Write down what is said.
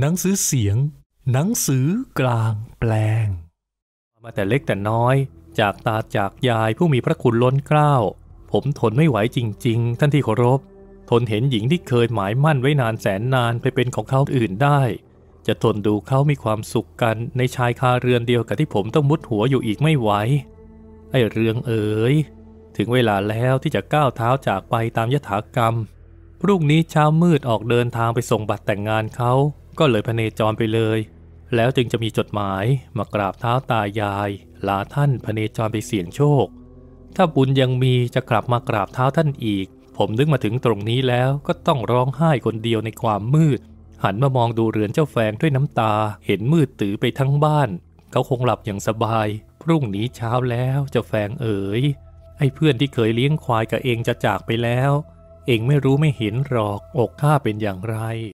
หนังสือเสียง หนังสือกลาง แปลงมาแต่เล็กแต่น้อย จากตาจากยายผู้มีพระคุณล้นเกล้าผมทนไม่ไหวจริงๆ ท่านที่เคารพ ทนเห็นหญิงที่เคยหมายมั่นไว้นานแสนนานไปเป็นของเขาอื่นได้ จะทนดูเขามีความสุขกันในชายคาเรือนเดียวกับที่ผมต้องมุดหัวอยู่อีกไม่ไหวไอ้เรืองเอ๋ยถึงเวลาแล้วที่จะก้าวเท้าจากไปตามยถากรรม พรุ่งนี้เช้ามืดออกเดินทางไปส่งบัตรแต่งงานเขาก็เลยพเนจรไปเลย แล้วจึงจะมีจดหมายมากราบเท้าตายาย ลาท่านพเนจรไปเสี่ยงโชค ถ้าบุญยังมีจะกลับมากราบเท้าท่านอีก ผมนึกมาถึงตรงนี้แล้วก็ต้องร้องไห้คนเดียวในความมืด หันมามองดูเรือนเจ้าแฟงด้วยน้ำตา เห็นมืดตื้อไปทั้งบ้าน เขาคงหลับอย่างสบาย พรุ่งนี้เช้าแล้วเจ้าแฟงเอ๋ย ไอ้เพื่อนที่เคยเลี้ยงควายกับเองจะจากไปแล้ว เองไม่รู้ไม่เห็นหรอก อกข้าเป็นอย่างไร